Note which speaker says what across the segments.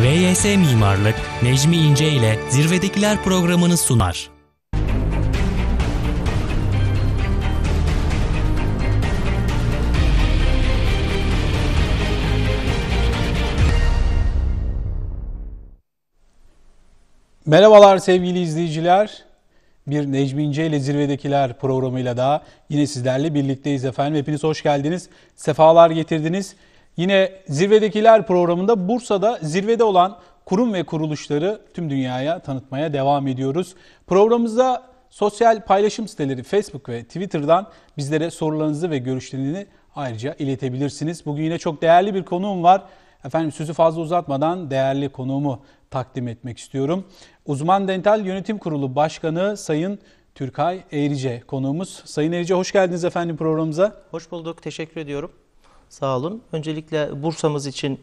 Speaker 1: VYS Mimarlık Necmi İnce ile Zirvedekiler programını sunar.
Speaker 2: Merhabalar sevgili izleyiciler. Bir Necmi İnce ile Zirvedekiler programıyla da yine sizlerle birlikteyiz efendim. Hepiniz hoş geldiniz. Sefalar getirdiniz. Yine Zirvedekiler programında Bursa'da zirvede olan kurum ve kuruluşları tüm dünyaya tanıtmaya devam ediyoruz. Programımızda sosyal paylaşım siteleri Facebook ve Twitter'dan bizlere sorularınızı ve görüşlerini ayrıca iletebilirsiniz. Bugün yine çok değerli bir konuğum var. Efendim sözü fazla uzatmadan değerli konuğumu takdim etmek istiyorum. Uzman Dental Yönetim Kurulu Başkanı Sayın Türkay Eğrice konuğumuz. Sayın Eğrice
Speaker 1: hoş geldiniz efendim programımıza. Hoş bulduk. Teşekkür ediyorum. Sağ olun. Öncelikle Bursa'mız için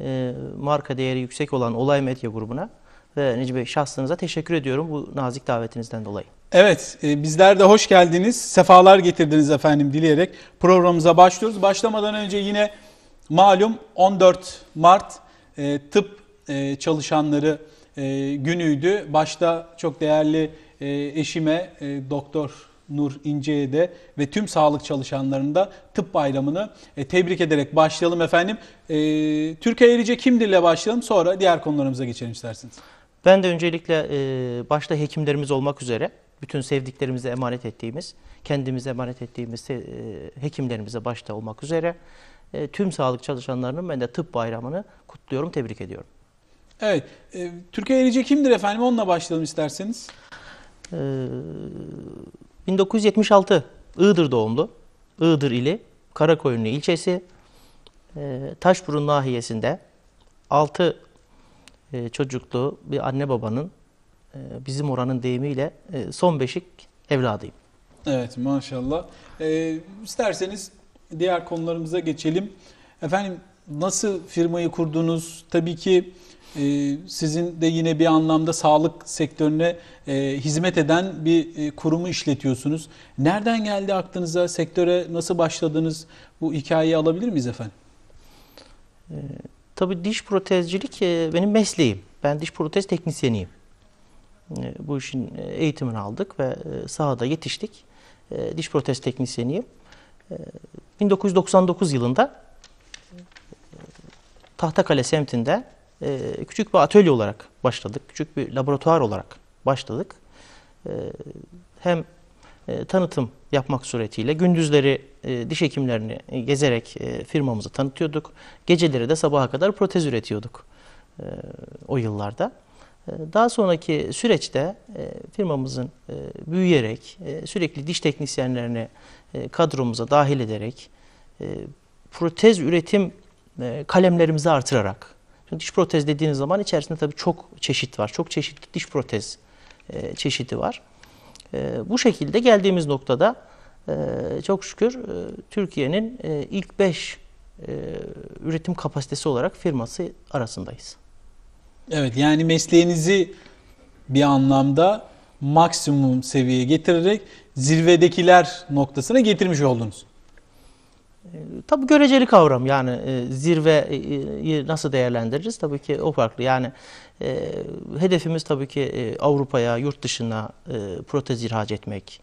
Speaker 1: e, marka değeri yüksek olan Olay Medya grubuna ve Necip Bey şahsınıza teşekkür ediyorum bu nazik davetinizden dolayı.
Speaker 2: Evet, e, bizler de hoş geldiniz. Sefalar getirdiniz efendim dileyerek programımıza başlıyoruz. Başlamadan önce yine malum 14 Mart e, tıp e, çalışanları e, günüydü. Başta çok değerli e, eşime e, doktor Nur İnce'ye de ve tüm sağlık çalışanlarında tıp bayramını e, tebrik ederek başlayalım efendim. E, Türkiye Erice kimdirle başlayalım sonra diğer konularımıza geçelim isterseniz.
Speaker 1: Ben de öncelikle e, başta hekimlerimiz olmak üzere bütün sevdiklerimize emanet ettiğimiz, kendimize emanet ettiğimiz e, hekimlerimize başta olmak üzere e, tüm sağlık çalışanlarının ben de tıp bayramını kutluyorum, tebrik ediyorum. Evet, e, Türkiye Erice kimdir efendim onunla başlayalım isterseniz. Ee, 1976 Iğdır doğumlu. Iğdır ili Karakoyunlu ilçesi e, Taşburun nahiyesinde 6 e, çocuklu bir anne babanın e, bizim oranın deyimiyle son beşik evladıyım.
Speaker 2: Evet maşallah. Ee, isterseniz diğer konularımıza geçelim. Efendim nasıl firmayı kurdunuz? Tabii ki ee, sizin de yine bir anlamda sağlık sektörüne e, hizmet eden bir e, kurumu işletiyorsunuz. Nereden geldi aklınıza, sektöre nasıl başladınız? Bu hikayeyi alabilir miyiz efendim?
Speaker 1: Ee, tabii diş protezcilik e, benim mesleğim. Ben diş protez teknisyeniyim. Ee, bu işin eğitimini aldık ve sahada yetiştik. diş protez teknisyeniyim. 1999 yılında Tahtakale semtinde ee, küçük bir atölye olarak başladık. Küçük bir laboratuvar olarak başladık. Ee, hem e, tanıtım yapmak suretiyle gündüzleri e, diş hekimlerini gezerek e, firmamızı tanıtıyorduk. Geceleri de sabaha kadar protez üretiyorduk e, o yıllarda. Daha sonraki süreçte firmamızın büyüyerek sürekli diş teknisyenlerini kadromuza dahil ederek protez üretim kalemlerimizi artırarak Diş protez dediğiniz zaman içerisinde tabii çok çeşit var. Çok çeşitli diş protez e, çeşidi var. E, bu şekilde geldiğimiz noktada e, çok şükür e, Türkiye'nin ilk 5 üretim kapasitesi olarak firması arasındayız.
Speaker 2: Evet yani mesleğinizi bir anlamda maksimum seviyeye getirerek zirvedekiler noktasına
Speaker 1: getirmiş oldunuz. E, tabii göreceli kavram yani e, zirveyi nasıl değerlendiririz tabii ki o farklı yani e, hedefimiz tabii ki e, Avrupa'ya yurt dışına protez ihraç etmek,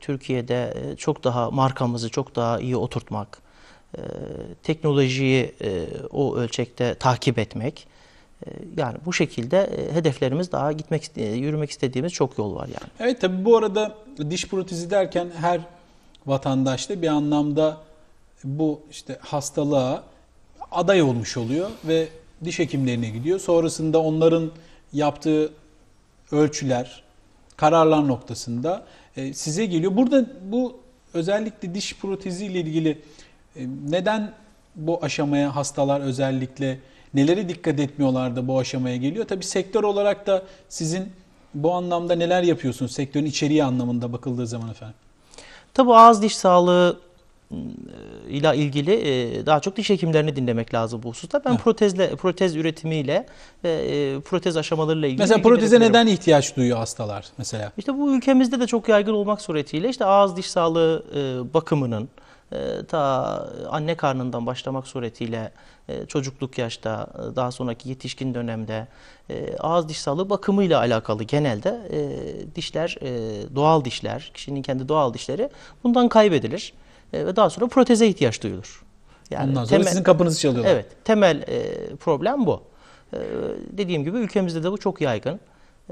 Speaker 1: Türkiye'de çok daha markamızı çok daha iyi oturtmak, teknolojiyi o ölçekte takip etmek. Yani bu şekilde hedeflerimiz daha gitmek yürümek istediğimiz çok yol var yani.
Speaker 2: Evet tabii bu arada diş protezi derken her vatandaşta bir anlamda bu işte hastalığa aday olmuş oluyor ve diş hekimlerine gidiyor. Sonrasında onların yaptığı ölçüler kararlar noktasında e, size geliyor. Burada bu özellikle diş protezi ile ilgili e, neden bu aşamaya hastalar özellikle nelere dikkat etmiyorlar da bu aşamaya geliyor? Tabii sektör olarak da sizin bu anlamda neler yapıyorsunuz sektörün içeriği anlamında bakıldığı zaman efendim?
Speaker 1: Tabii ağız diş sağlığı e, ile ilgili e, daha çok diş hekimlerini dinlemek lazım bu hususta. Ben evet. protezle protez üretimiyle e, protez aşamalarıyla ilgili Mesela proteze neden
Speaker 2: ihtiyaç duyuyor hastalar mesela?
Speaker 1: İşte bu ülkemizde de çok yaygın olmak suretiyle işte ağız diş sağlığı bakımının ta anne karnından başlamak suretiyle çocukluk yaşta daha sonraki yetişkin dönemde ağız diş sağlığı bakımıyla alakalı genelde dişler doğal dişler kişinin kendi doğal dişleri bundan kaybedilir. E, ve daha sonra proteze ihtiyaç duyulur. Yani Ondan sonra temel, sizin kapınızı çalıyorlar. Evet, temel e, problem bu. E, dediğim gibi ülkemizde de bu çok yaygın.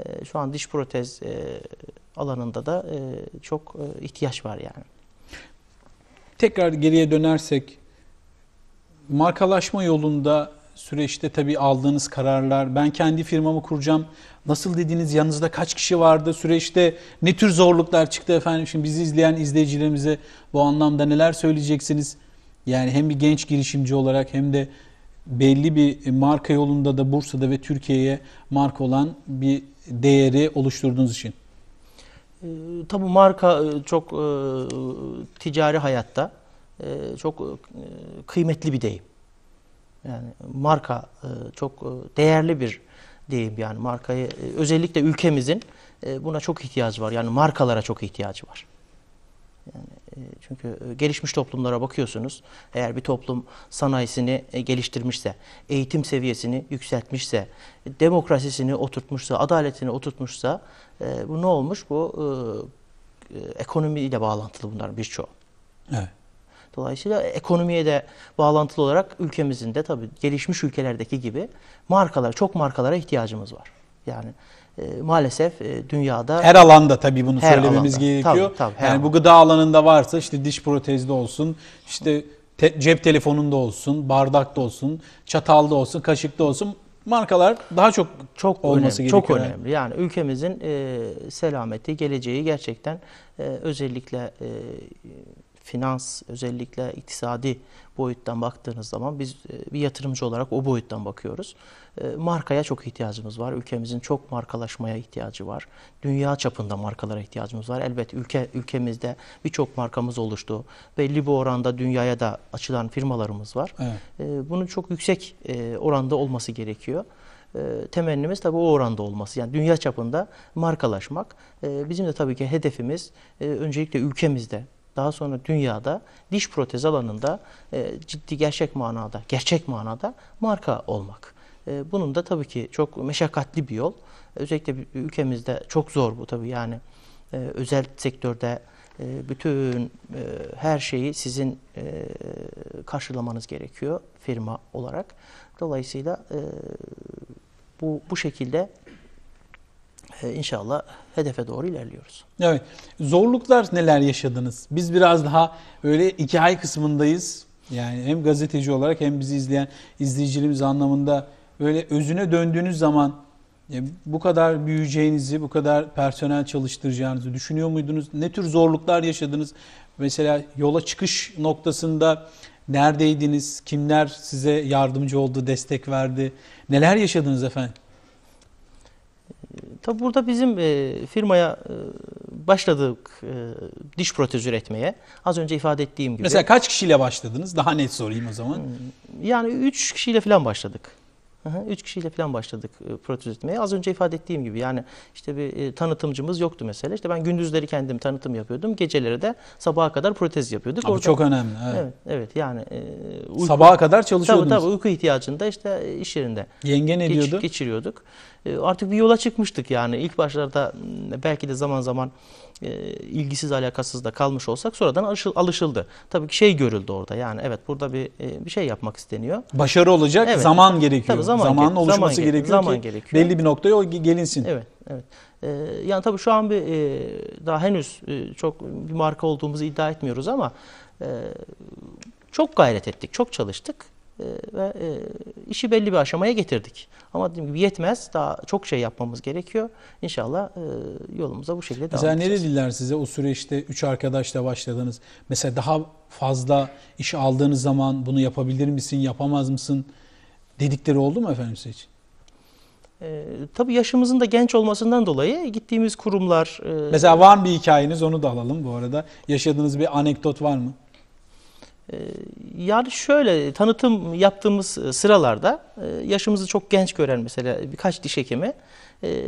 Speaker 1: E, şu an diş protez e, alanında da e, çok e, ihtiyaç var yani.
Speaker 2: Tekrar geriye dönersek
Speaker 1: markalaşma yolunda
Speaker 2: süreçte tabii aldığınız kararlar, ben kendi firmamı kuracağım. Nasıl dediniz? Yanınızda kaç kişi vardı? Süreçte ne tür zorluklar çıktı efendim? Şimdi bizi izleyen izleyicilerimize bu anlamda neler söyleyeceksiniz? Yani hem bir genç girişimci olarak hem de belli bir marka yolunda da Bursa'da ve Türkiye'ye marka olan bir değeri oluşturduğunuz için.
Speaker 1: E, tabii marka e, çok e, ıı, ticari hayatta e, çok kıymetli bir deyim. Yani marka e, çok e, değerli bir deyim yani markayı e, özellikle ülkemizin buna çok ihtiyacı var. Yani markalara çok ihtiyacı var. Yani çünkü gelişmiş toplumlara bakıyorsunuz. Eğer bir toplum sanayisini geliştirmişse, eğitim seviyesini yükseltmişse, demokrasisini oturtmuşsa, adaletini oturtmuşsa bu ne olmuş? Bu ekonomiyle bağlantılı bunlar birçoğu. Evet. Dolayısıyla ekonomiye de bağlantılı olarak ülkemizin de tabii gelişmiş ülkelerdeki gibi markalar, çok markalara ihtiyacımız var. Yani e, maalesef e, dünyada her alanda tabii bunu söylememiz alanda. gerekiyor. Tabii, tabii, yani alanda. bu
Speaker 2: gıda alanında varsa işte diş protezde olsun, işte te- cep telefonunda olsun, bardakta olsun, çatalda olsun, kaşıkta olsun markalar daha çok çok olması önemli, gerekiyor. Çok yani. önemli.
Speaker 1: Yani ülkemizin e, selameti, geleceği gerçekten e, özellikle e, finans özellikle iktisadi boyuttan baktığınız zaman biz e, bir yatırımcı olarak o boyuttan bakıyoruz. E, markaya çok ihtiyacımız var. Ülkemizin çok markalaşmaya ihtiyacı var. Dünya çapında markalara ihtiyacımız var. Elbet ülke ülkemizde birçok markamız oluştu. Belli bir oranda dünyaya da açılan firmalarımız var. Evet. E, bunun çok yüksek oranda olması gerekiyor temennimiz tabii o oranda olması. Yani dünya çapında markalaşmak. Bizim de tabii ki hedefimiz öncelikle ülkemizde daha sonra dünyada diş protez alanında e, ciddi gerçek manada, gerçek manada marka olmak. E, bunun da tabii ki çok meşakkatli bir yol. Özellikle ülkemizde çok zor bu tabii yani e, özel sektörde e, bütün e, her şeyi sizin e, karşılamanız gerekiyor firma olarak. Dolayısıyla e, bu, bu şekilde e, inşallah hedefe doğru ilerliyoruz.
Speaker 2: Evet. Zorluklar neler yaşadınız? Biz biraz daha öyle iki ay kısmındayız. Yani hem gazeteci olarak hem bizi izleyen izleyicilerimiz anlamında böyle özüne döndüğünüz zaman bu kadar büyüyeceğinizi, bu kadar personel çalıştıracağınızı düşünüyor muydunuz? Ne tür zorluklar yaşadınız? Mesela yola çıkış noktasında neredeydiniz? Kimler size yardımcı oldu, destek verdi? Neler yaşadınız efendim?
Speaker 1: Tabi burada bizim e, firmaya e, başladık e, diş protez üretmeye. Az önce ifade ettiğim gibi. Mesela
Speaker 2: kaç kişiyle başladınız? Daha net sorayım o zaman. Hmm,
Speaker 1: yani 3 kişiyle falan başladık. Üç kişiyle falan başladık e, protez üretmeye. Az önce ifade ettiğim gibi yani işte bir e, tanıtımcımız yoktu mesela. İşte ben gündüzleri kendim tanıtım yapıyordum. Geceleri de sabaha kadar protez yapıyorduk. Abi çok önemli. Evet. evet, evet yani. E, uyku, sabaha kadar çalışıyordunuz. Tabii tabii uyku ihtiyacında işte iş yerinde. Yenge ne geç, diyordu? Geçiriyorduk. E, artık bir yola çıkmıştık yani ilk başlarda belki de zaman zaman e, ilgisiz alakasız da kalmış olsak sonradan alışıldı. Tabii ki şey görüldü orada yani evet burada bir e, bir şey yapmak isteniyor. Başarı olacak evet. zaman gerekiyor. Tabii zaman Zamanın ge oluşması zaman gerekiyor zaman ki gerekiyor. belli bir
Speaker 2: noktaya o gelinsin. Evet.
Speaker 1: Evet. yani tabii şu an bir daha henüz çok bir marka olduğumuzu iddia etmiyoruz ama çok gayret ettik, çok çalıştık. Ee, ve e, işi belli bir aşamaya getirdik. Ama dediğim gibi yetmez. Daha çok şey yapmamız gerekiyor. İnşallah e, yolumuza bu şekilde devam edeceğiz.
Speaker 2: Mesela nereliler size o süreçte üç arkadaşla başladınız. Mesela daha fazla iş aldığınız zaman bunu yapabilir misin, yapamaz mısın dedikleri oldu mu efendim size için?
Speaker 1: E, ee, tabii yaşımızın da genç olmasından dolayı gittiğimiz kurumlar... E,
Speaker 2: Mesela var mı bir hikayeniz onu da alalım bu arada. Yaşadığınız bir anekdot
Speaker 1: var mı? Ee, yani şöyle tanıtım yaptığımız e, sıralarda e, yaşımızı çok genç gören mesela birkaç diş hekimi e,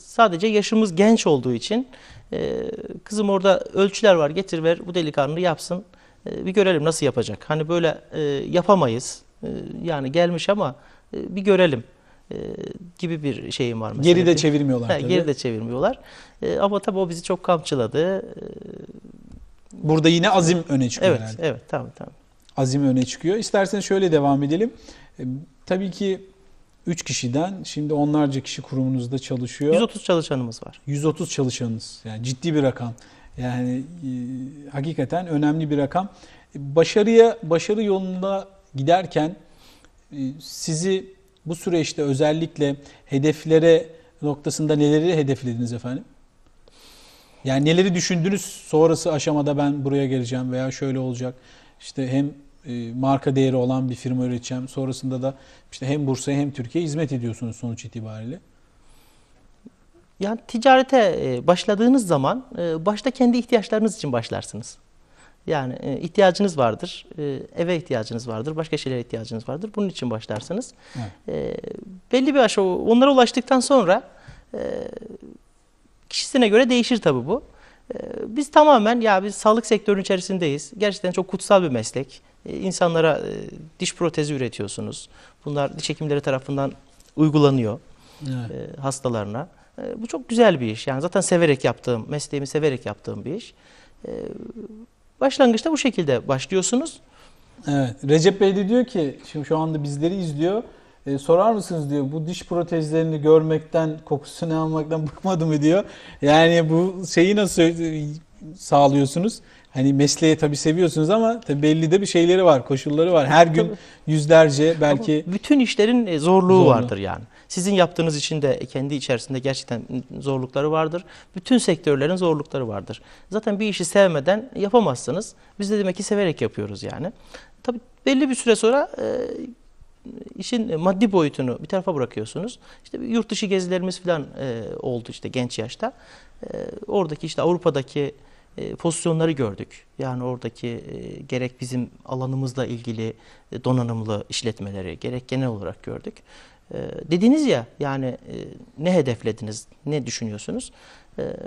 Speaker 1: sadece yaşımız genç olduğu için kızım orada ölçüler var getir ver bu delikanlı yapsın bir görelim nasıl yapacak. Hani böyle yapamayız yani gelmiş ama bir görelim gibi bir şeyim var. Mesela. Geri de çevirmiyorlar. Ha, geri de çevirmiyorlar. Ama tabii o bizi çok kamçıladı Burada yine azim öne çıkıyor evet, herhalde. Evet, tamam, tamam.
Speaker 2: Azim öne çıkıyor. İsterseniz şöyle devam edelim. E, tabii ki 3 kişiden şimdi onlarca kişi kurumunuzda çalışıyor. 130 çalışanımız var. 130 çalışanınız. Yani ciddi bir rakam. Yani e, hakikaten önemli bir rakam. Başarıya başarı yolunda giderken e, sizi bu süreçte özellikle hedeflere noktasında neleri hedeflediniz efendim? Yani neleri düşündünüz sonrası aşamada ben buraya geleceğim veya şöyle olacak. İşte hem e, marka değeri olan bir firma üreteceğim. Sonrasında da
Speaker 1: işte hem Bursa'ya hem Türkiye'ye hizmet ediyorsunuz sonuç itibariyle. Yani ticarete e, başladığınız zaman e, başta kendi ihtiyaçlarınız için başlarsınız. Yani ihtiyacınız vardır, eve ihtiyacınız vardır, başka şeylere ihtiyacınız vardır. Bunun için başlarsınız. Evet. Belli bir aşama, onlara ulaştıktan sonra Kişisine göre değişir tabii bu. Ee, biz tamamen ya biz sağlık sektörünün içerisindeyiz. Gerçekten çok kutsal bir meslek. Ee, insanlara e, diş protezi üretiyorsunuz. Bunlar diş hekimleri tarafından uygulanıyor evet. E, hastalarına. E, bu çok güzel bir iş. Yani zaten severek yaptığım, mesleğimi severek yaptığım bir iş. Başlangıçta bu şekilde başlıyorsunuz. Evet. Recep Bey de diyor ki, şimdi şu anda bizleri
Speaker 2: izliyor e, sorar mısınız diyor bu diş protezlerini görmekten kokusunu almaktan bıkmadı mı diyor. Yani bu şeyi nasıl e, sağlıyorsunuz? Hani mesleği tabii seviyorsunuz ama tabii belli de bir şeyleri var, koşulları var. Her gün yüzlerce belki... Ama
Speaker 1: bütün işlerin e, zorluğu zorlu. vardır yani. Sizin yaptığınız için de e, kendi içerisinde gerçekten zorlukları vardır. Bütün sektörlerin zorlukları vardır. Zaten bir işi sevmeden yapamazsınız. Biz de demek ki severek yapıyoruz yani. Tabii belli bir süre sonra işin e, maddi boyutunu bir tarafa bırakıyorsunuz. İşte yurt dışı gezilerimiz falan e, oldu işte genç yaşta. E, oradaki işte Avrupa'daki e, pozisyonları gördük. Yani oradaki e, gerek bizim alanımızla ilgili e, donanımlı işletmeleri gerek genel olarak gördük. E, dediniz ya yani e, ne hedeflediniz, ne düşünüyorsunuz?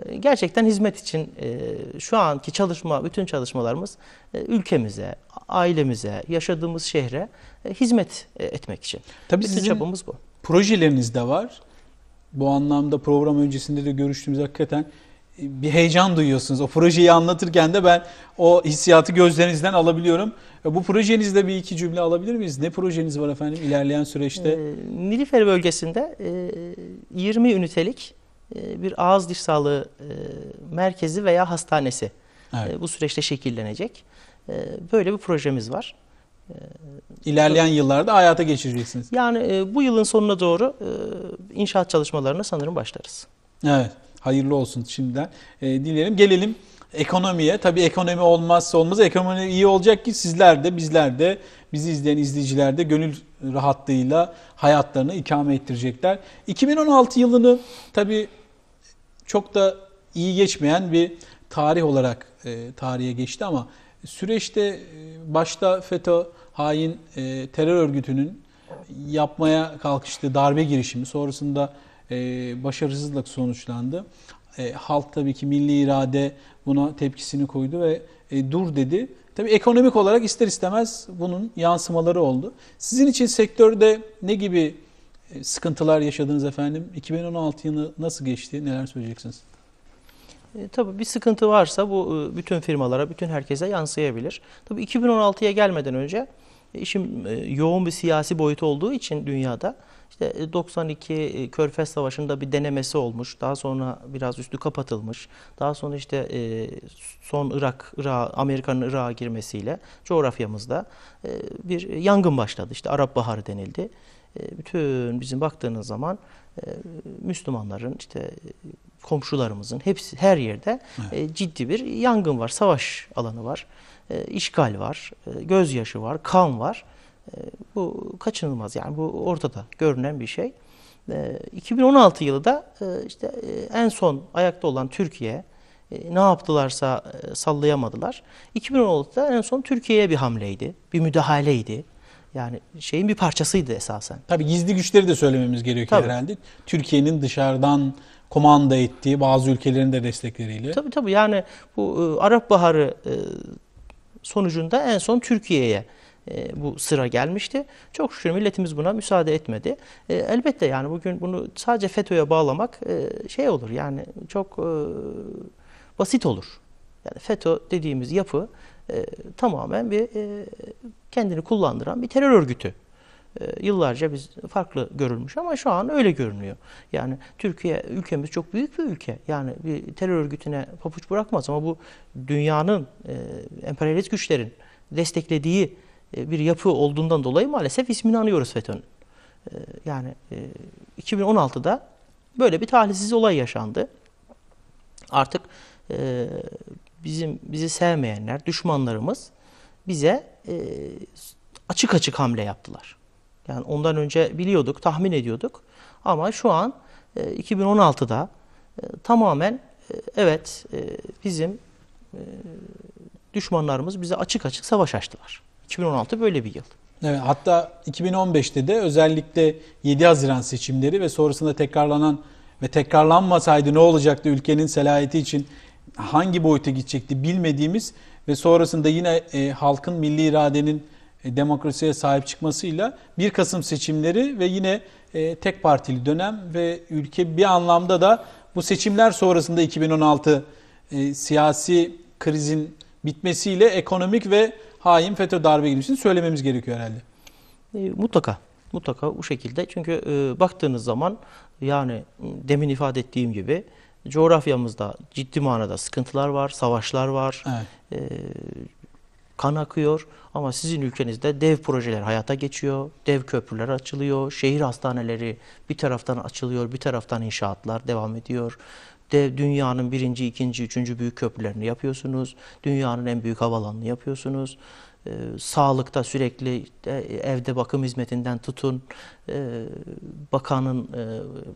Speaker 1: Ee, gerçekten hizmet için e, şu anki çalışma, bütün çalışmalarımız e, ülkemize, ailemize, yaşadığımız şehre e, hizmet etmek için. Tabii Bizim sizin çabamız bu.
Speaker 2: Projeleriniz de var. Bu anlamda program öncesinde de görüştüğümüz hakikaten bir heyecan duyuyorsunuz. O projeyi anlatırken de ben o hissiyatı gözlerinizden alabiliyorum. Bu projenizde bir iki cümle alabilir miyiz? Ne projeniz var efendim
Speaker 1: ilerleyen süreçte? Ee, Nilüfer bölgesinde 20 ünitelik e, bir ağız diş sağlığı e, merkezi veya hastanesi evet. E, bu süreçte şekillenecek. Böyle bir projemiz var. İlerleyen yıllarda hayata geçireceksiniz. Yani bu yılın sonuna doğru inşaat çalışmalarına sanırım başlarız.
Speaker 2: Evet, hayırlı olsun şimdiden. Dilerim gelelim ekonomiye. Tabii ekonomi olmazsa olmaz. Ekonomi iyi olacak ki sizler de bizler de bizi izleyen izleyiciler de gönül rahatlığıyla hayatlarını ikame ettirecekler. 2016 yılını tabii çok da iyi geçmeyen bir tarih olarak e, tarihe geçti ama süreçte e, başta FETÖ hain e, terör örgütünün yapmaya kalkıştığı darbe girişimi sonrasında e, başarısızlık sonuçlandı. E, halk tabii ki milli irade buna tepkisini koydu ve e, dur dedi. Tabii ekonomik olarak ister istemez bunun yansımaları oldu. Sizin için sektörde ne gibi e, sıkıntılar yaşadınız efendim. 2016 yılı nasıl geçti? Neler
Speaker 1: söyleyeceksiniz? E, tabii bir sıkıntı varsa bu e, bütün firmalara, bütün herkese yansıyabilir. Tabii 2016'ya gelmeden önce işim yoğun bir siyasi boyutu olduğu için dünyada işte 92 Körfez Savaşı'nda bir denemesi olmuş. Daha sonra biraz üstü kapatılmış. Daha sonra işte son Irak, Irak Amerika'nın Irak'a girmesiyle coğrafyamızda bir yangın başladı. İşte Arap Baharı denildi. E, bütün bizim baktığınız zaman e, Müslümanların işte e, komşularımızın hepsi her yerde evet. ciddi bir yangın var, savaş alanı var, işgal var, gözyaşı var, kan var. Bu kaçınılmaz yani bu ortada görünen bir şey. 2016 yılı da işte en son ayakta olan Türkiye ne yaptılarsa sallayamadılar. 2016'da en son Türkiye'ye bir hamleydi, bir müdahaleydi. Yani şeyin bir parçasıydı esasen. Tabii gizli güçleri de söylememiz gerekiyor tabii. herhalde. Türkiye'nin dışarıdan komanda ettiği bazı ülkelerin de destekleriyle. Tabii tabii yani bu e, Arap Baharı e, sonucunda en son Türkiye'ye e, bu sıra gelmişti. Çok şükür milletimiz buna müsaade etmedi. E, elbette yani bugün bunu sadece FETÖ'ye bağlamak e, şey olur yani çok e, basit olur. Yani FETÖ dediğimiz yapı e, tamamen bir e, kendini kullandıran bir terör örgütü. E, yıllarca biz farklı görülmüş ama şu an öyle görünüyor. Yani Türkiye ülkemiz çok büyük bir ülke. Yani bir terör örgütüne papuç bırakmaz ama bu dünyanın e, emperyalist güçlerin desteklediği e, bir yapı olduğundan dolayı maalesef ismini anıyoruz FETÖ'nün. E, yani e, 2016'da böyle bir talihsiz olay yaşandı. Artık e, bizim bizi sevmeyenler, düşmanlarımız bize e, açık açık hamle yaptılar. Yani ondan önce biliyorduk, tahmin ediyorduk. Ama şu an e, 2016'da e, tamamen e, evet e, bizim e, düşmanlarımız bize açık açık savaş açtılar. 2016 böyle bir yıl.
Speaker 2: Evet, hatta
Speaker 1: 2015'te de
Speaker 2: özellikle 7 Haziran seçimleri ve sonrasında tekrarlanan ve tekrarlanmasaydı ne olacaktı ülkenin selahiyeti için hangi boyuta gidecekti bilmediğimiz ve sonrasında yine e, halkın milli iradenin e, demokrasiye sahip çıkmasıyla 1 Kasım seçimleri ve yine e, tek partili dönem ve ülke bir anlamda da bu seçimler sonrasında 2016 e, siyasi krizin bitmesiyle
Speaker 1: ekonomik ve hain FETÖ darbe girişini söylememiz gerekiyor herhalde. E, mutlaka. Mutlaka bu şekilde. Çünkü e, baktığınız zaman yani demin ifade ettiğim gibi coğrafyamızda ciddi manada sıkıntılar var, savaşlar var, evet. e, kan akıyor. Ama sizin ülkenizde dev projeler hayata geçiyor, dev köprüler açılıyor, şehir hastaneleri bir taraftan açılıyor, bir taraftan inşaatlar devam ediyor. Dev, dünyanın birinci, ikinci, üçüncü büyük köprülerini yapıyorsunuz, dünyanın en büyük havalanını yapıyorsunuz e, sağlıkta sürekli e, evde bakım hizmetinden tutun e, bakanın e,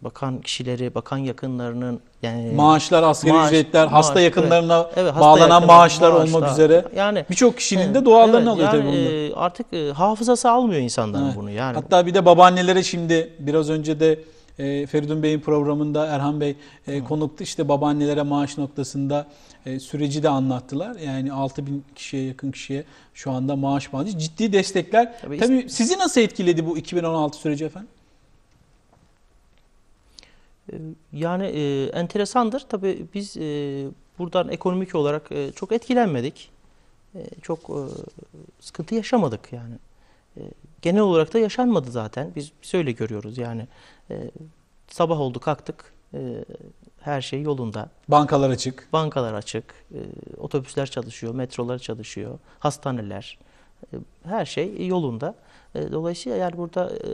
Speaker 1: bakan kişileri bakan yakınlarının yani maaşlar asgari maaş, ücretler maaş, hasta yakınlarına evet, evet, hasta bağlanan yakınlar, maaşlar, maaşlar olmak üzere yani birçok kişinin de doğallarını evet, alıyor yani, tabii bunlar. E, artık e, hafızası almıyor insanların evet. bunu yani. Hatta bir de
Speaker 2: babaannelere şimdi biraz önce de e, Feridun Bey'in programında Erhan Bey e, konuktu. İşte babaannelere maaş noktasında e, süreci de anlattılar. Yani 6 bin kişiye yakın kişiye şu anda maaş bağlı. Ciddi destekler. Tabii, Tabii işte, sizi nasıl etkiledi bu 2016
Speaker 1: süreci efendim? Ee, yani e, enteresandır. Tabii biz e, buradan ekonomik olarak e, çok etkilenmedik. E, çok e, sıkıntı yaşamadık yani. E, genel olarak da yaşanmadı zaten. Biz, biz görüyoruz yani. E, sabah oldu kalktık. E, her şey yolunda. Bankalar açık. Bankalar açık. E, otobüsler çalışıyor, metrolar çalışıyor, hastaneler. E, her şey yolunda. E, dolayısıyla eğer burada e,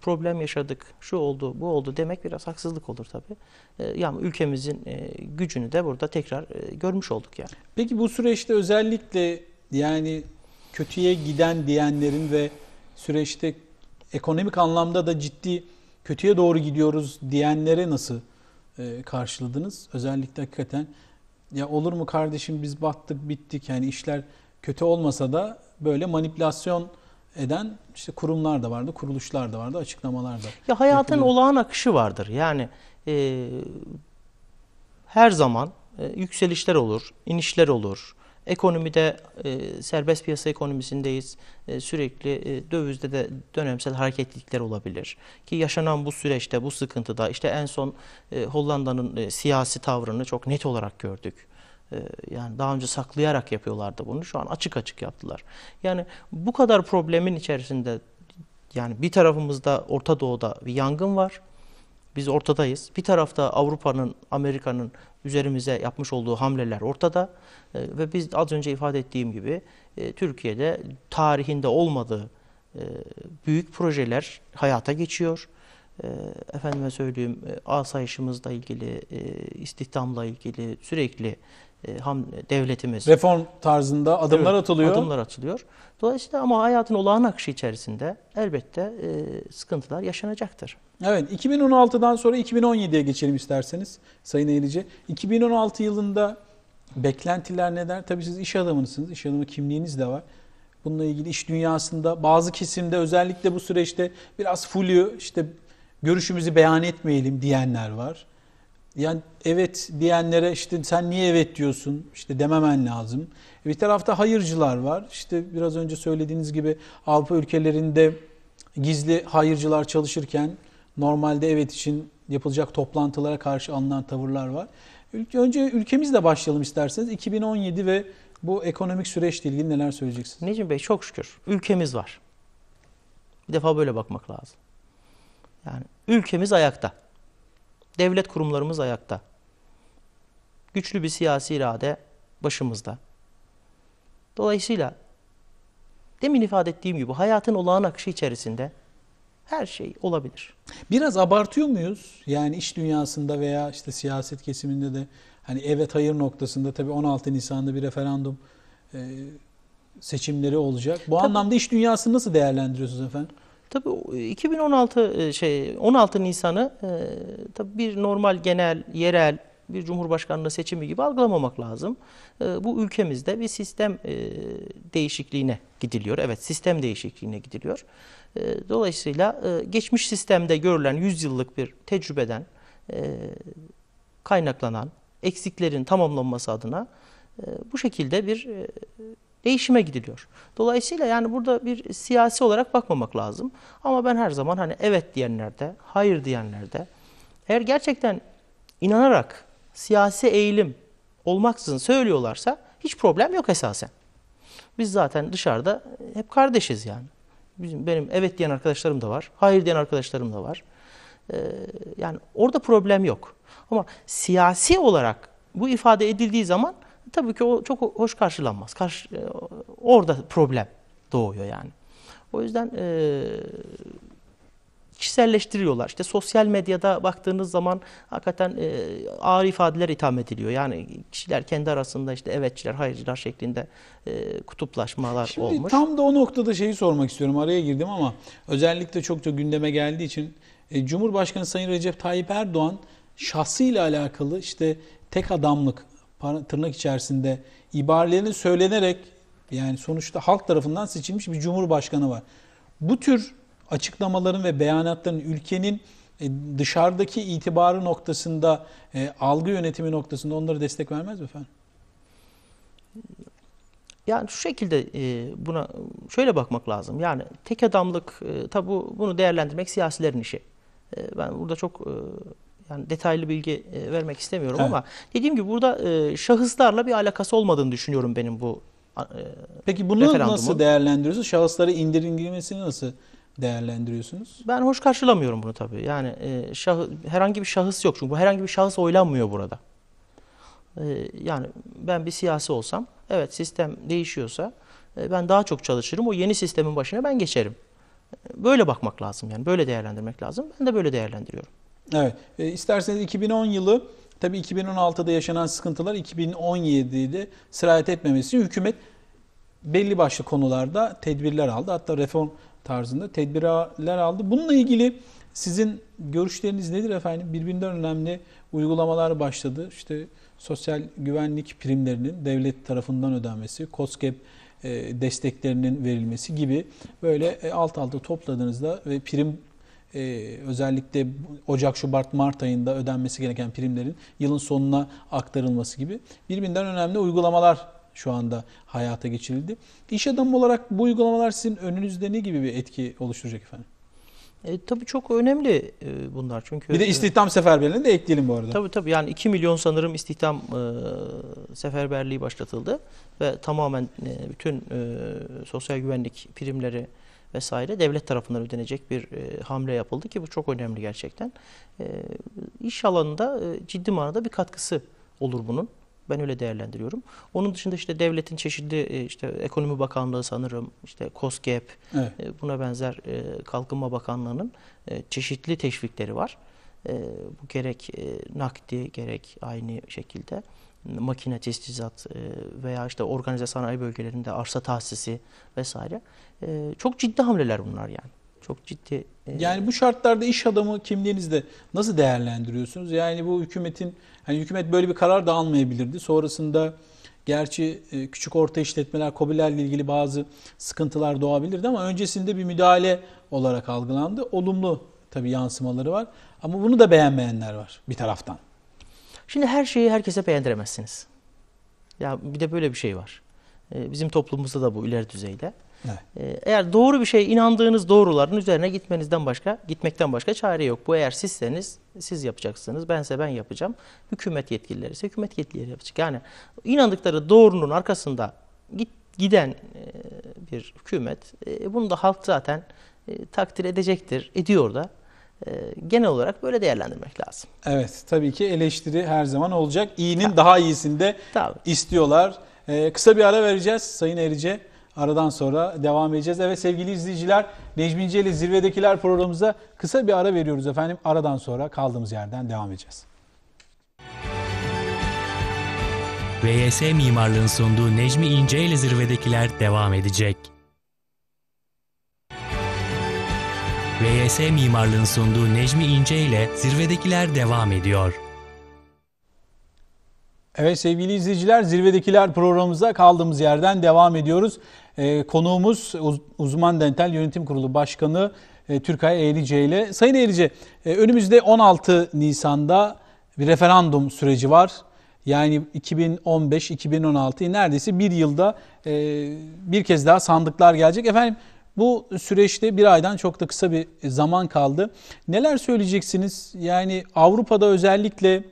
Speaker 1: problem yaşadık, şu oldu, bu oldu demek biraz haksızlık olur tabii. E, yani ülkemizin e, gücünü de burada tekrar e, görmüş olduk yani.
Speaker 2: Peki bu süreçte özellikle yani kötüye giden diyenlerin ve süreçte ekonomik anlamda da ciddi kötüye doğru gidiyoruz diyenlere nasıl e, karşıladınız? Özellikle hakikaten ya olur mu kardeşim biz battık bittik yani işler kötü olmasa da böyle manipülasyon eden işte kurumlar da vardı, kuruluşlar da vardı, açıklamalar da.
Speaker 1: Ya hayatın yapılıyor. olağan akışı vardır. Yani e, her zaman e, yükselişler olur, inişler olur. Ekonomide e, serbest piyasa ekonomisindeyiz. E, sürekli e, dövizde de dönemsel hareketlilikler olabilir. Ki yaşanan bu süreçte, bu sıkıntıda işte en son e, Hollanda'nın e, siyasi tavrını çok net olarak gördük e, yani daha önce saklayarak yapıyorlardı bunu. Şu an açık açık yaptılar. Yani bu kadar problemin içerisinde yani bir tarafımızda Orta Doğu'da bir yangın var. Biz ortadayız. Bir tarafta Avrupa'nın, Amerika'nın üzerimize yapmış olduğu hamleler ortada. Ee, ve biz az önce ifade ettiğim gibi e, Türkiye'de tarihinde olmadığı e, büyük projeler hayata geçiyor. E, efendime söyleyeyim e, asayişimizle ilgili, istihdamla ilgili sürekli e, ham devletimiz. Reform tarzında adımlar evet, atılıyor. Adımlar atılıyor. Dolayısıyla ama hayatın olağan akışı içerisinde elbette e, sıkıntılar yaşanacaktır.
Speaker 2: Evet 2016'dan sonra 2017'ye geçelim isterseniz Sayın Eğrici. 2016 yılında beklentiler neler? Tabii siz iş adamınızsınız. İş adamı kimliğiniz de var. Bununla ilgili iş dünyasında bazı kesimde özellikle bu süreçte biraz fulü işte görüşümüzü beyan etmeyelim diyenler var. Yani evet diyenlere işte sen niye evet diyorsun işte dememen lazım. E, bir tarafta hayırcılar var. İşte biraz önce söylediğiniz gibi Avrupa ülkelerinde gizli hayırcılar çalışırken normalde evet için yapılacak toplantılara karşı alınan tavırlar var. Önce ülkemizle başlayalım isterseniz. 2017 ve bu ekonomik süreçle ilgili
Speaker 1: neler söyleyeceksiniz? Necim Bey çok şükür ülkemiz var. Bir defa böyle bakmak lazım. Yani ülkemiz ayakta. Devlet kurumlarımız ayakta. Güçlü bir siyasi irade başımızda. Dolayısıyla demin ifade ettiğim gibi hayatın olağan akışı içerisinde her şey olabilir. Biraz abartıyor muyuz?
Speaker 2: Yani iş dünyasında veya işte siyaset kesiminde de hani evet hayır noktasında tabii 16 Nisan'da bir referandum e, seçimleri olacak. Bu tabii. anlamda iş dünyasını nasıl değerlendiriyorsunuz efendim?
Speaker 1: Tabii 2016 e, e, şey 16 Nisan'ı e, tabii bir normal genel yerel bir cumhurbaşkanlığı seçimi gibi algılamamak lazım. bu ülkemizde bir sistem değişikliğine gidiliyor. Evet sistem değişikliğine gidiliyor. dolayısıyla geçmiş sistemde görülen 100 yıllık bir tecrübeden e, kaynaklanan eksiklerin tamamlanması adına bu şekilde bir değişime gidiliyor. Dolayısıyla yani burada bir siyasi olarak bakmamak lazım. Ama ben her zaman hani evet diyenlerde, hayır diyenlerde eğer gerçekten inanarak siyasi eğilim olmaksızın söylüyorlarsa hiç problem yok esasen. Biz zaten dışarıda e, hep kardeşiz yani. Bizim, benim evet diyen arkadaşlarım da var, hayır diyen arkadaşlarım da var. Ee, yani orada problem yok. Ama siyasi olarak bu ifade edildiği zaman tabii ki o çok hoş karşılanmaz. Karşı, e, orada problem doğuyor yani. O yüzden e, kişiselleştiriyorlar. İşte sosyal medyada baktığınız zaman hakikaten e, ağır ifadeler itham ediliyor. Yani kişiler kendi arasında işte evetçiler, hayırcılar şeklinde e, kutuplaşmalar Şimdi olmuş. Şimdi tam
Speaker 2: da o noktada şeyi sormak istiyorum. Araya girdim ama özellikle çok da gündeme geldiği için e, Cumhurbaşkanı Sayın Recep Tayyip Erdoğan şahsıyla alakalı işte tek adamlık tırnak içerisinde ibarelerini söylenerek yani sonuçta halk tarafından seçilmiş bir cumhurbaşkanı var. Bu tür açıklamaların ve beyanatların ülkenin e, dışarıdaki itibarı noktasında, e, algı
Speaker 1: yönetimi noktasında onlara destek vermez mi efendim? Yani şu şekilde e, buna şöyle bakmak lazım. Yani tek adamlık tabu bunu değerlendirmek siyasilerin işi. Ben burada çok yani detaylı bilgi e, vermek istemiyorum evet. ama dediğim gibi burada e, şahıslarla bir alakası olmadığını düşünüyorum benim bu e, Peki bunu nasıl
Speaker 2: değerlendiriyorsunuz? Şahıslara indirilmesini
Speaker 1: nasıl değerlendiriyorsunuz? Ben hoş karşılamıyorum bunu tabii. Yani e, şah, herhangi bir şahıs yok çünkü bu herhangi bir şahıs oylanmıyor burada. yani ben bir siyasi olsam evet sistem değişiyorsa ben daha çok çalışırım. O yeni sistemin başına ben geçerim. Böyle bakmak lazım yani böyle değerlendirmek lazım. Ben de böyle değerlendiriyorum. Evet. E, isterseniz 2010 yılı tabii
Speaker 2: 2016'da yaşanan sıkıntılar 2017'de sirayet etmemesi hükümet belli başlı konularda tedbirler aldı. Hatta reform tarzında tedbirler aldı. Bununla ilgili sizin görüşleriniz nedir efendim? Birbirinden önemli uygulamalar başladı. İşte sosyal güvenlik primlerinin devlet tarafından ödenmesi, COSGAP e, desteklerinin verilmesi gibi böyle e, alt alta topladığınızda ve prim e, özellikle Ocak, Şubat, Mart ayında ödenmesi gereken primlerin yılın sonuna aktarılması gibi birbirinden önemli uygulamalar şu anda hayata geçirildi. İş adamı olarak bu uygulamalar sizin önünüzde ne gibi bir etki oluşturacak efendim? E,
Speaker 1: tabii çok önemli e, bunlar çünkü. Bir de e, istihdam seferberliğini de ekleyelim bu arada. Tabii tabii yani 2 milyon sanırım istihdam e, seferberliği başlatıldı ve tamamen e, bütün e, sosyal güvenlik primleri vesaire devlet tarafından ödenecek bir e, hamle yapıldı ki bu çok önemli gerçekten. E, iş alanında e, ciddi manada bir katkısı olur bunun. Ben öyle değerlendiriyorum. Onun dışında işte devletin çeşitli e, işte Ekonomi Bakanlığı sanırım, işte COSGAP, evet. E, buna benzer Kalkınma Bakanlığı'nın çeşitli teşvikleri var. Bu gerek nakdi gerek aynı şekilde makine teçhizat e, veya işte organize sanayi bölgelerinde arsa tahsisi vesaire e, çok ciddi hamleler bunlar yani. Çok ciddi. E, yani
Speaker 2: bu şartlarda iş adamı kimliğinizde nasıl değerlendiriyorsunuz? Yani bu hükümetin hani hükümet böyle bir karar da almayabilirdi. Sonrasında gerçi küçük orta işletmeler kobilerle ilgili bazı sıkıntılar doğabilirdi ama öncesinde bir müdahale olarak algılandı. Olumlu
Speaker 1: tabii yansımaları var ama bunu da beğenmeyenler var bir taraftan. Şimdi her şeyi herkese beğendiremezsiniz. Ya bir de böyle bir şey var. Ee, bizim toplumumuzda da bu ileri düzeyde. Evet. Ee, eğer doğru bir şey inandığınız doğruların üzerine gitmenizden başka, gitmekten başka çare yok. Bu eğer sizseniz siz yapacaksınız, bense ben yapacağım. Hükümet yetkilileri ise hükümet yetkilileri yapacak. Yani inandıkları doğrunun arkasında git, giden e, bir hükümet e, bunu da halk zaten e, takdir edecektir, ediyor da. Ee, genel olarak böyle değerlendirmek lazım.
Speaker 2: Evet tabii ki eleştiri her zaman olacak. İyinin tabii. daha iyisini de tabii. istiyorlar. Ee, kısa bir ara vereceğiz Sayın Erice. Aradan sonra devam edeceğiz. Evet sevgili izleyiciler Necmi İnce'li Zirvedekiler programımıza kısa bir ara veriyoruz efendim. Aradan sonra kaldığımız yerden devam edeceğiz.
Speaker 1: VYS Mimarlığın sunduğu Necmi İnce'li Zirvedekiler devam edecek. VYS Mimarlığın sunduğu Necmi İnce ile Zirvedekiler devam ediyor.
Speaker 2: Evet sevgili izleyiciler Zirvedekiler programımıza kaldığımız yerden devam ediyoruz. Ee, konuğumuz uz Uzman Dental Yönetim Kurulu Başkanı e, Türkay Eğrice ile. Sayın Eğrice e, önümüzde 16 Nisan'da bir referandum süreci var. Yani 2015-2016 neredeyse bir yılda e, bir kez daha sandıklar gelecek. Efendim bu süreçte bir aydan çok da kısa bir zaman kaldı. Neler söyleyeceksiniz? Yani Avrupa'da özellikle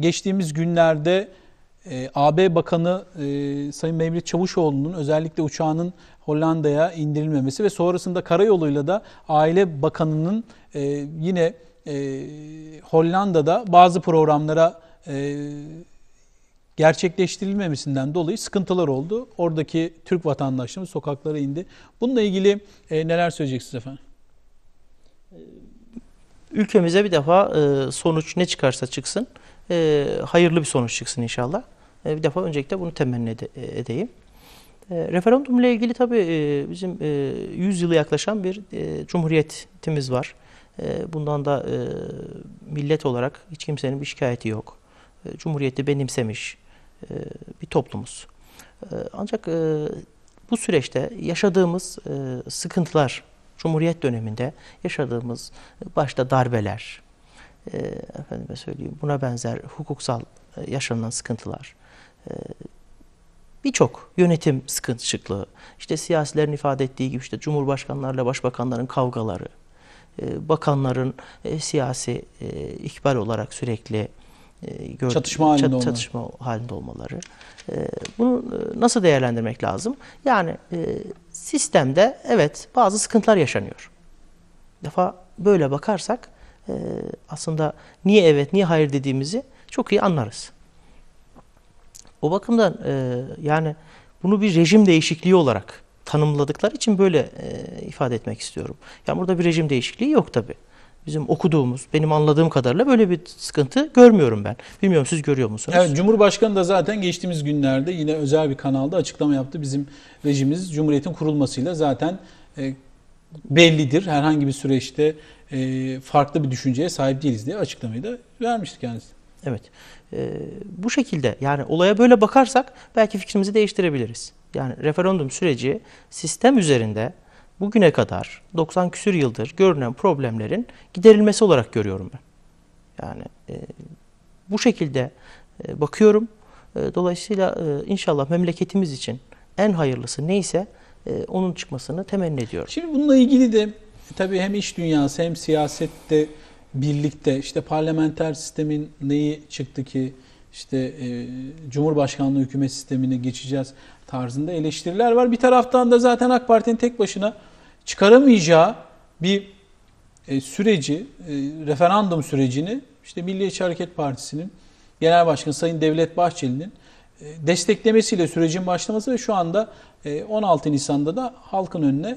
Speaker 2: geçtiğimiz günlerde e, AB Bakanı e, Sayın Mevlüt Çavuşoğlu'nun özellikle uçağının Hollanda'ya indirilmemesi ve sonrasında karayoluyla da Aile Bakanı'nın e, yine e, Hollanda'da bazı programlara e, gerçekleştirilmemesinden dolayı sıkıntılar oldu. Oradaki Türk
Speaker 1: vatandaşlarımız sokaklara
Speaker 2: indi. Bununla ilgili e, neler söyleyeceksiniz efendim?
Speaker 1: E, ülkemize bir defa e, sonuç ne çıkarsa çıksın e, hayırlı bir sonuç çıksın inşallah. E, bir defa öncelikle bunu temenni ede, edeyim. E, referandum ile ilgili tabii e, bizim e, 100 yılı yaklaşan bir e, cumhuriyetimiz var. E, bundan da e, millet olarak hiç kimsenin bir şikayeti yok. E, cumhuriyeti benimsemiş e, bir toplumuz. E, ancak e, bu süreçte yaşadığımız sıkıntılar, Cumhuriyet döneminde yaşadığımız başta darbeler, e, efendime söyleyeyim buna benzer hukuksal e, yaşanan sıkıntılar, birçok yönetim sıkıntışıklığı, işte siyasilerin ifade ettiği gibi işte cumhurbaşkanlarla başbakanların kavgaları, bakanların siyasi ikbal olarak sürekli e, gör, çatışma, halinde, çat, çatışma olmaları. halinde olmaları. E, bunu e, nasıl değerlendirmek lazım? Yani sistemde evet bazı sıkıntılar yaşanıyor. defa böyle bakarsak aslında niye evet niye hayır dediğimizi çok iyi anlarız. O bakımdan yani bunu bir rejim değişikliği olarak tanımladıkları için böyle ifade etmek istiyorum. Yani burada bir rejim değişikliği yok tabii bizim okuduğumuz, benim anladığım kadarıyla böyle bir sıkıntı görmüyorum ben. Bilmiyorum siz görüyor musunuz? Evet,
Speaker 2: Cumhurbaşkanı da zaten geçtiğimiz günlerde yine özel bir kanalda açıklama yaptı. Bizim rejimiz Cumhuriyet'in kurulmasıyla zaten e, bellidir. Herhangi bir süreçte
Speaker 1: e, farklı bir düşünceye sahip değiliz diye açıklamayı da vermişti kendisi. Evet. E, bu şekilde yani olaya böyle bakarsak belki fikrimizi değiştirebiliriz. Yani referandum süreci sistem üzerinde bugüne kadar 90 küsür yıldır görünen problemlerin giderilmesi olarak görüyorum ben. Yani e, bu şekilde e, bakıyorum. E, dolayısıyla e, inşallah memleketimiz için en hayırlısı neyse e, onun çıkmasını temenni ediyorum. Şimdi
Speaker 2: bununla ilgili de tabii hem iş dünyası hem siyasette birlikte işte parlamenter sistemin neyi çıktı ki işte e, Cumhurbaşkanlığı hükümet sistemine geçeceğiz tarzında eleştiriler var. Bir taraftan da zaten AK Parti'nin tek başına çıkaramayacağı bir e, süreci, e, referandum sürecini işte Milliyetçi Hareket Partisi'nin Genel Başkanı Sayın Devlet Bahçeli'nin e, desteklemesiyle sürecin başlaması ve şu anda 16 Nisan'da da halkın önüne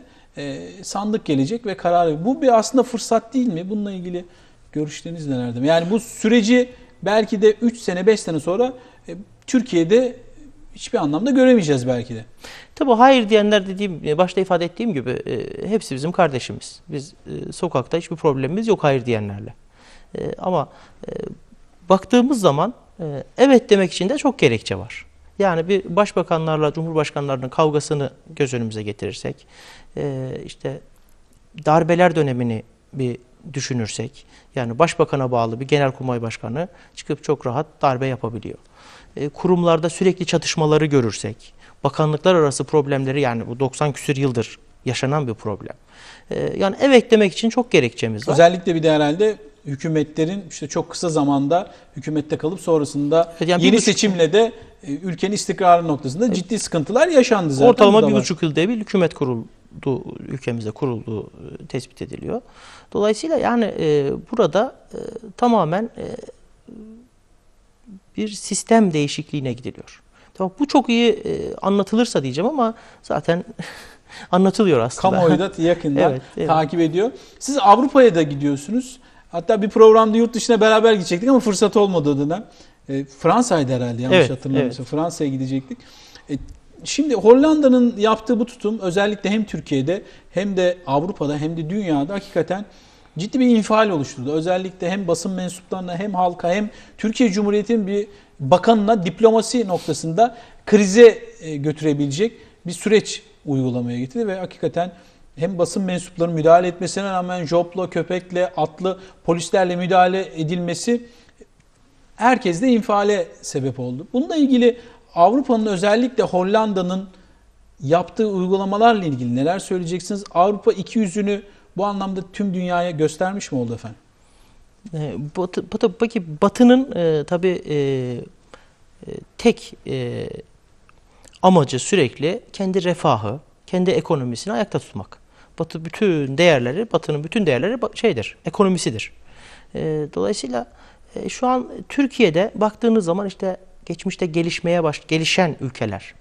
Speaker 2: sandık gelecek ve karar bu bir aslında fırsat değil mi? Bununla ilgili görüşleriniz nelerdir? Yani bu süreci belki de 3 sene 5
Speaker 1: sene sonra Türkiye'de hiçbir anlamda göremeyeceğiz belki de. Tabi hayır diyenler dediğim e, başta ifade ettiğim gibi e, hepsi bizim kardeşimiz. Biz e, sokakta hiçbir problemimiz yok hayır diyenlerle. ama baktığımız zaman evet demek için de çok gerekçe var. Yani bir başbakanlarla cumhurbaşkanlarının kavgasını göz önümüze getirirsek, işte darbeler dönemini bir düşünürsek, yani başbakana bağlı bir genelkurmay başkanı çıkıp çok rahat darbe yapabiliyor. E, kurumlarda sürekli çatışmaları görürsek, bakanlıklar arası problemleri yani bu 90 küsür yıldır yaşanan bir problem. E, yani evet demek için çok gerekçemiz var.
Speaker 2: Özellikle bir de herhalde hükümetlerin işte çok kısa zamanda hükümette kalıp sonrasında yani yeni buçuk, seçimle de e, ülkenin istikrarı noktasında ciddi sıkıntılar yaşandı zaten. Ortalama bir buçuk
Speaker 1: yılda bir hükümet kuruldu, ülkemizde kurulduğu tespit ediliyor. Dolayısıyla yani burada tamamen bir sistem değişikliğine gidiliyor. Tamam, bu çok iyi e, anlatılırsa diyeceğim ama zaten anlatılıyor aslında. Kamuoyu da yakından evet, evet. takip ediyor. Siz Avrupa'ya
Speaker 2: da gidiyorsunuz. Hatta bir programda yurt dışına beraber gidecektik ama fırsat olmadı o dönem. E, Fransa'ydı herhalde yanlış evet, hatırlamıyorsam. Evet. Fransa'ya gidecektik. E, şimdi Hollanda'nın yaptığı bu tutum özellikle hem Türkiye'de hem de Avrupa'da hem de dünyada hakikaten ciddi bir infial oluşturdu. Özellikle hem basın mensuplarına hem halka hem Türkiye Cumhuriyeti'nin bir bakanına diplomasi noktasında krize e, götürebilecek bir süreç uygulamaya getirdi ve hakikaten hem basın mensuplarının müdahale etmesine rağmen jopla, köpekle, atlı polislerle müdahale edilmesi herkeste infiale sebep oldu. Bununla ilgili Avrupa'nın özellikle Hollanda'nın yaptığı uygulamalarla ilgili neler söyleyeceksiniz? Avrupa iki yüzünü bu anlamda tüm dünyaya
Speaker 1: göstermiş mi oldu efendim? Batı, ee, batı, peki Batı'nın e, tabii e, e, tek e, amacı sürekli kendi refahı, kendi ekonomisini ayakta tutmak. Batı bütün değerleri, Batı'nın bütün değerleri şeydir, ekonomisidir. E, dolayısıyla e, şu an Türkiye'de baktığınız zaman işte geçmişte gelişmeye baş, gelişen ülkeler,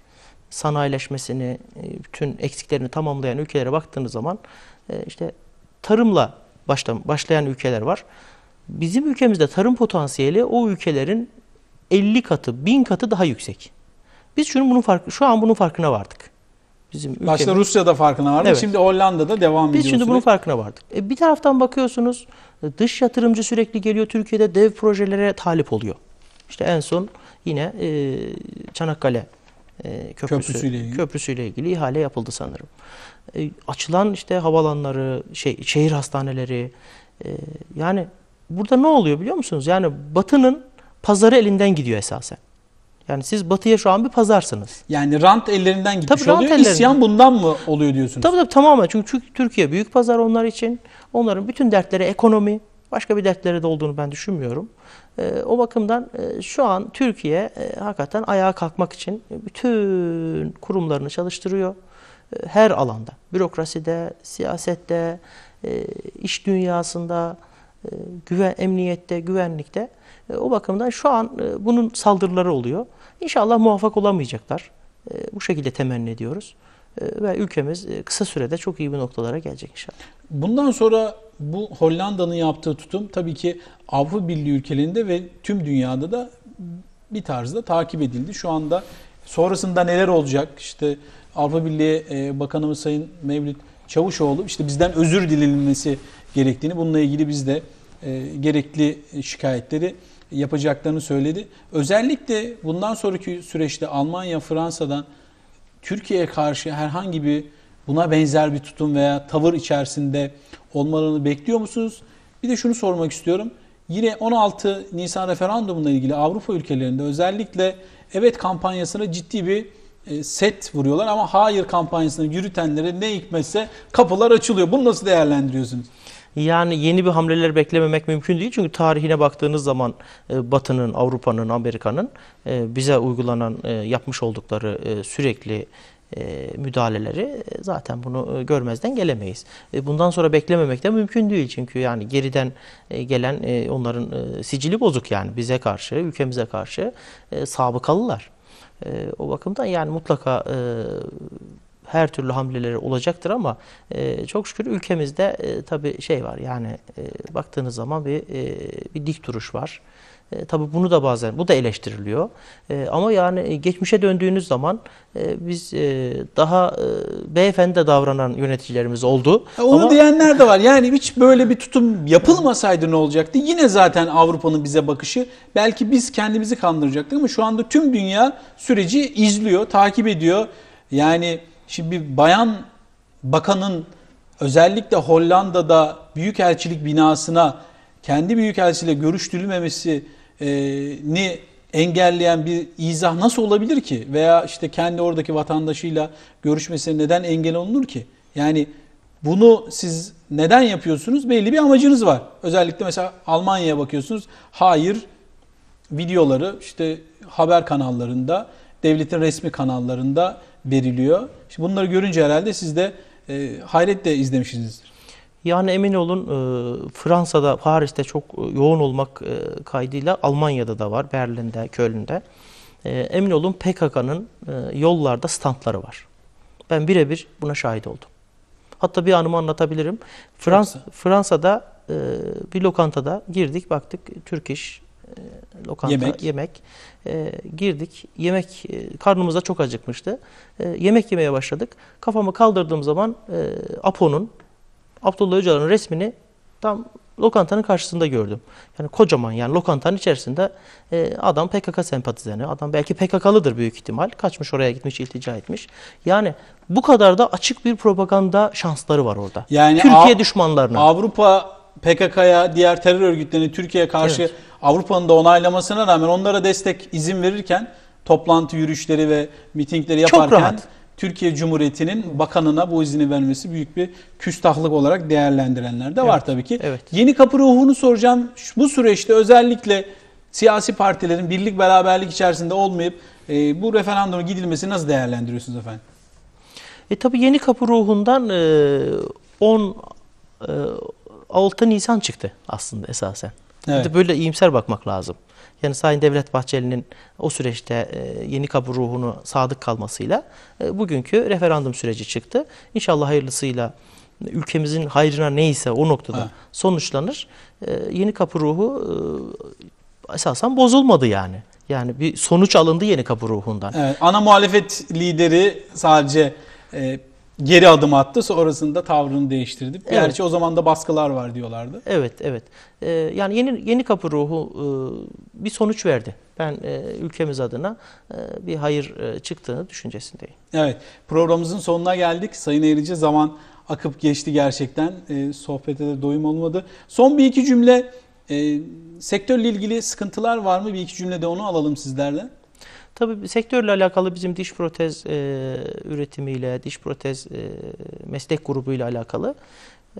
Speaker 1: sanayileşmesini, e, bütün eksiklerini tamamlayan ülkelere baktığınız zaman e, işte tarımla başla, başlayan ülkeler var. Bizim ülkemizde tarım potansiyeli o ülkelerin 50 katı, 1000 katı daha yüksek. Biz şunun bunun farkı, şu an bunun farkına vardık. Bizim ülkemiz. Başta Rusya'da farkına vardı. Evet. Şimdi
Speaker 2: Hollanda'da devam ediyor. Biz şimdi bunun farkına
Speaker 1: vardık. E, bir taraftan bakıyorsunuz dış yatırımcı sürekli geliyor Türkiye'de dev projelere talip oluyor. İşte en son yine e, Çanakkale e, köprüsü, köprüsüyle, ilgili. köprüsüyle ilgili ihale yapıldı sanırım. E, açılan işte havalanları, şey, şehir hastaneleri e, yani burada ne oluyor biliyor musunuz? Yani Batı'nın pazarı elinden gidiyor esasen. Yani siz batıya şu an bir pazarsınız.
Speaker 2: Yani rant ellerinden gitmiş tabii rant oluyor. Ellerinden. İsyan
Speaker 1: bundan mı oluyor diyorsunuz? Tabii tabii tamamen. Çünkü, çünkü Türkiye büyük pazar onlar için. Onların bütün dertleri ekonomi. Başka bir dertleri de olduğunu ben düşünmüyorum. Ee, o bakımdan e, şu an Türkiye e, hakikaten ayağa kalkmak için bütün kurumlarını çalıştırıyor. E, her alanda, bürokraside, siyasette, iş dünyasında, güven, emniyette, güvenlikte. O bakımdan şu an bunun saldırıları oluyor. İnşallah muvaffak olamayacaklar. Bu şekilde temenni ediyoruz. Ve ülkemiz kısa sürede çok iyi bir noktalara gelecek inşallah.
Speaker 2: Bundan sonra bu Hollanda'nın yaptığı tutum tabii ki Avrupa Birliği ülkelerinde ve tüm dünyada da bir tarzda takip edildi. Şu anda sonrasında neler olacak? İşte Avrupa Birliği e, Bakanımız Sayın Mevlüt Çavuşoğlu işte bizden özür dilenilmesi gerektiğini, bununla ilgili biz de e, gerekli şikayetleri yapacaklarını söyledi. Özellikle bundan sonraki süreçte Almanya, Fransa'dan Türkiye'ye karşı herhangi bir buna benzer bir tutum veya tavır içerisinde olmalarını bekliyor musunuz? Bir de şunu sormak istiyorum. Yine 16 Nisan referandumuna ilgili Avrupa ülkelerinde özellikle evet kampanyasına ciddi bir e, set vuruyorlar ama hayır kampanyasını yürütenlere ne hikmetse kapılar açılıyor. Bunu nasıl değerlendiriyorsunuz?
Speaker 1: Yani yeni bir hamleler beklememek mümkün değil. Çünkü tarihine baktığınız zaman e, Batı'nın, Avrupa'nın, Amerika'nın e, bize uygulanan, yapmış oldukları sürekli e, müdahaleleri e, zaten bunu e, görmezden gelemeyiz. E, bundan sonra beklememek de mümkün değil çünkü yani geriden gelen onların sicili bozuk yani bize karşı, ülkemize karşı sabıkalılar. o bakımdan yani mutlaka her türlü hamleleri olacaktır ama çok şükür ülkemizde e, tabii şey var yani baktığınız zaman bir, bir dik duruş var. E, tabii bunu da bazen, bu da eleştiriliyor. E, ama yani e, geçmişe döndüğünüz zaman e, biz e, daha e, beyefendi davranan yöneticilerimiz oldu. onu ama... diyenler de var. Yani hiç böyle bir tutum
Speaker 2: yapılmasaydı ne olacaktı? Yine zaten Avrupa'nın bize bakışı belki biz kendimizi kandıracaktık ama şu anda tüm dünya süreci izliyor, takip ediyor. Yani şimdi bir bayan bakanın özellikle Hollanda'da büyükelçilik binasına kendi büyükelçisiyle görüştürülmemesini e, engelleyen bir izah nasıl olabilir ki? Veya işte kendi oradaki vatandaşıyla görüşmesine neden engel olunur ki? Yani bunu siz neden yapıyorsunuz? Belli bir amacınız var. Özellikle mesela Almanya'ya bakıyorsunuz. Hayır videoları işte haber kanallarında, devletin resmi kanallarında veriliyor. Şimdi bunları
Speaker 1: görünce herhalde siz de e, hayretle izlemişsinizdir. Yani emin olun e, Fransa'da, Paris'te çok e, yoğun olmak e, kaydıyla Almanya'da da var, Berlin'de, Köln'de. E, emin olun PKK'nın yollarda standları var. Ben birebir buna şahit oldum. Hatta bir anımı anlatabilirim. Frans Fransa'da bir lokantada girdik, baktık Türk iş e, lokanta yemek, yemek. girdik. Yemek karnımıza çok acıkmıştı. yemek yemeye başladık. Kafamı kaldırdığım zaman Apo'nun Abdullah Öcalan'ın resmini tam lokantanın karşısında gördüm. Yani kocaman yani lokantanın içerisinde e, adam PKK sempatizanı, adam belki PKK'lıdır büyük ihtimal. Kaçmış oraya gitmiş, iltica etmiş. Yani bu kadar da açık bir propaganda şansları var orada. Yani Türkiye Av düşmanlarına. Avrupa
Speaker 2: PKK'ya, diğer terör örgütlerini Türkiye'ye karşı evet. Avrupa'nın da onaylamasına rağmen onlara destek izin verirken toplantı yürüyüşleri ve mitingleri yaparken Çok rahat. Türkiye Cumhuriyeti'nin bakanına bu izini vermesi büyük bir küstahlık olarak değerlendirenler de var tabii ki. Evet. Yeni kapı ruhunu soracağım. Bu süreçte özellikle siyasi partilerin birlik beraberlik içerisinde olmayıp e, bu referandumun gidilmesini nasıl değerlendiriyorsunuz efendim?
Speaker 1: E tabii yeni kapı ruhundan e, 10 e, 6 Nisan çıktı aslında esasen. Evet. de böyle iyimser bakmak lazım. Yani Sayın Devlet Bahçeli'nin o süreçte e, yeni kabul ruhunu sadık kalmasıyla e, bugünkü referandum süreci çıktı. İnşallah hayırlısıyla ülkemizin hayrına neyse o noktada ha. sonuçlanır. E, yeni kapı ruhu esasen bozulmadı yani. Yani bir sonuç alındı yeni kapı ruhundan.
Speaker 2: Evet, ana muhalefet lideri sadece geri adım attı. Sonrasında tavrını değiştirdi. Evet. Gerçi o zaman da baskılar var diyorlardı.
Speaker 1: Evet, evet. Ee, yani yeni yeni kapı ruhu e, bir sonuç verdi. Ben e, ülkemiz adına e, bir hayır e, çıktığını düşüncesindeyim. Evet. Programımızın sonuna
Speaker 2: geldik. Sayın Eğrici zaman akıp geçti gerçekten. E, sohbete de doyum olmadı. Son bir iki cümle e, sektörle ilgili sıkıntılar var mı? Bir iki cümlede onu alalım
Speaker 1: sizlerden. Tabii sektörle alakalı bizim diş protez e, üretimiyle, diş protez e, meslek grubuyla alakalı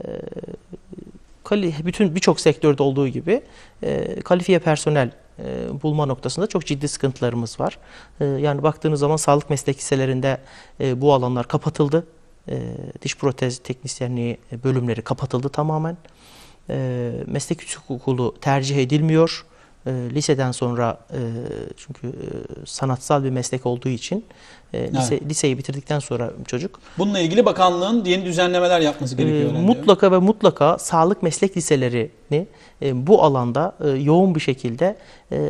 Speaker 1: e, bütün birçok sektörde olduğu gibi e, kalifiye personel e, bulma noktasında çok ciddi sıkıntılarımız var. E, yani baktığınız zaman sağlık meslek liselerinde e, bu alanlar kapatıldı. E, diş protez teknisyenliği bölümleri kapatıldı tamamen. E, meslek hukukulu tercih edilmiyor e, liseden sonra e, çünkü e, sanatsal bir meslek olduğu için e, lise, evet. liseyi bitirdikten sonra çocuk.
Speaker 2: Bununla ilgili bakanlığın yeni düzenlemeler yapması ee, gerekiyor. E,
Speaker 1: mutlaka ve mutlaka sağlık meslek liselerini e, bu alanda e, yoğun bir şekilde e,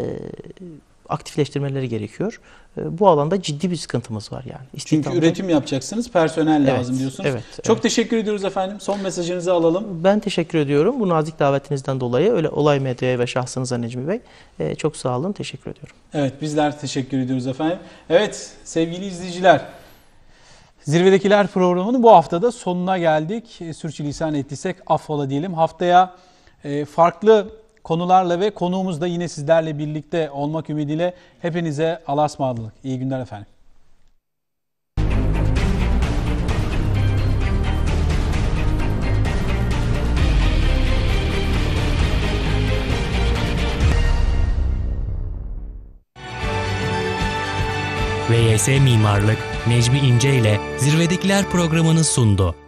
Speaker 1: aktifleştirmeleri gerekiyor. Ee, bu alanda ciddi bir sıkıntımız var yani. İstihdamda... Çünkü üretim
Speaker 2: yapacaksınız, personel evet, lazım diyorsunuz. Evet, Çok evet.
Speaker 1: teşekkür ediyoruz efendim. Son mesajınızı alalım. Ben teşekkür ediyorum. Bu nazik davetinizden dolayı öyle olay medyaya ve şahsınıza Necmi Bey. Ee, çok sağ olun, teşekkür ediyorum. Evet,
Speaker 2: bizler teşekkür ediyoruz efendim. Evet, sevgili izleyiciler. Zirvedekiler programının bu haftada sonuna geldik. Sürçülisan ettiysek affola diyelim. Haftaya e, farklı konularla ve konuğumuzda yine sizlerle birlikte olmak ümidiyle hepinize Allah'a ısmarladık. İyi günler efendim.
Speaker 1: VYS Mimarlık Necmi İnce ile zirvedikler programını sundu.